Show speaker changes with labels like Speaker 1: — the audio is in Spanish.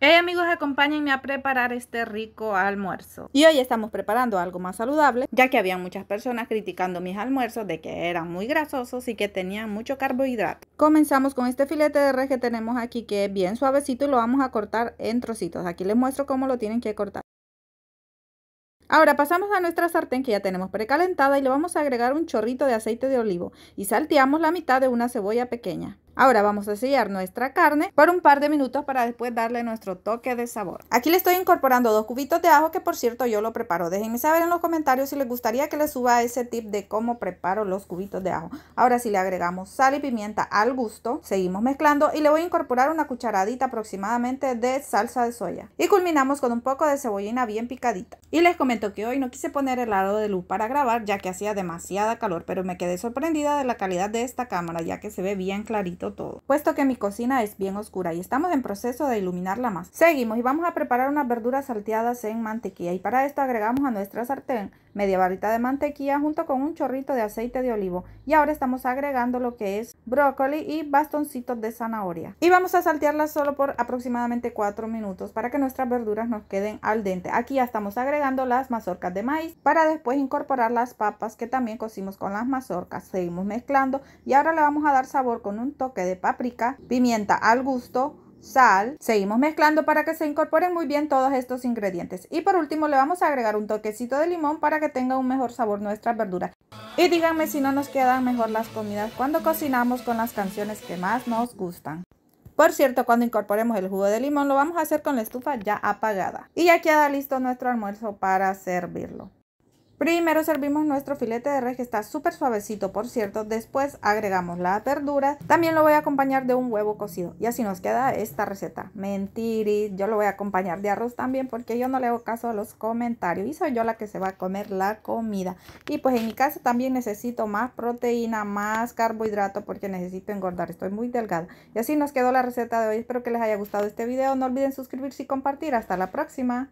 Speaker 1: Hey amigos, acompáñenme a preparar este rico almuerzo. Y hoy estamos preparando algo más saludable, ya que había muchas personas criticando mis almuerzos de que eran muy grasosos y que tenían mucho carbohidrato. Comenzamos con este filete de res que tenemos aquí que es bien suavecito y lo vamos a cortar en trocitos. Aquí les muestro cómo lo tienen que cortar. Ahora pasamos a nuestra sartén que ya tenemos precalentada y le vamos a agregar un chorrito de aceite de olivo y salteamos la mitad de una cebolla pequeña. Ahora vamos a sellar nuestra carne por un par de minutos para después darle nuestro toque de sabor. Aquí le estoy incorporando dos cubitos de ajo que por cierto yo lo preparo. Déjenme saber en los comentarios si les gustaría que les suba ese tip de cómo preparo los cubitos de ajo. Ahora si le agregamos sal y pimienta al gusto, seguimos mezclando y le voy a incorporar una cucharadita aproximadamente de salsa de soya. Y culminamos con un poco de cebollina bien picadita. Y les comento que hoy no quise poner el lado de luz para grabar ya que hacía demasiada calor, pero me quedé sorprendida de la calidad de esta cámara ya que se ve bien clarito todo, puesto que mi cocina es bien oscura y estamos en proceso de iluminarla más. Seguimos y vamos a preparar unas verduras salteadas en mantequilla y para esto agregamos a nuestra sartén media barrita de mantequilla junto con un chorrito de aceite de olivo. Y ahora estamos agregando lo que es brócoli y bastoncitos de zanahoria. Y vamos a saltearlas solo por aproximadamente 4 minutos para que nuestras verduras nos queden al dente. Aquí ya estamos agregando las mazorcas de maíz para después incorporar las papas que también cocimos con las mazorcas. Seguimos mezclando y ahora le vamos a dar sabor con un toque de paprika, pimienta al gusto, sal. Seguimos mezclando para que se incorporen muy bien todos estos ingredientes. Y por último le vamos a agregar un toquecito de limón para que tenga un mejor sabor nuestras verduras. Y díganme si no nos quedan mejor las comidas cuando cocinamos con las canciones que más nos gustan. Por cierto, cuando incorporemos el jugo de limón lo vamos a hacer con la estufa ya apagada. Y ya queda listo nuestro almuerzo para servirlo. Primero servimos nuestro filete de res que está súper suavecito, por cierto. Después agregamos la verdura. También lo voy a acompañar de un huevo cocido. Y así nos queda esta receta. Mentiris, yo lo voy a acompañar de arroz también porque yo no le hago caso a los comentarios. Y soy yo la que se va a comer la comida. Y pues en mi caso también necesito más proteína, más carbohidrato porque necesito engordar. Estoy muy delgada. Y así nos quedó la receta de hoy. Espero que les haya gustado este video. No olviden suscribirse y compartir. Hasta la próxima.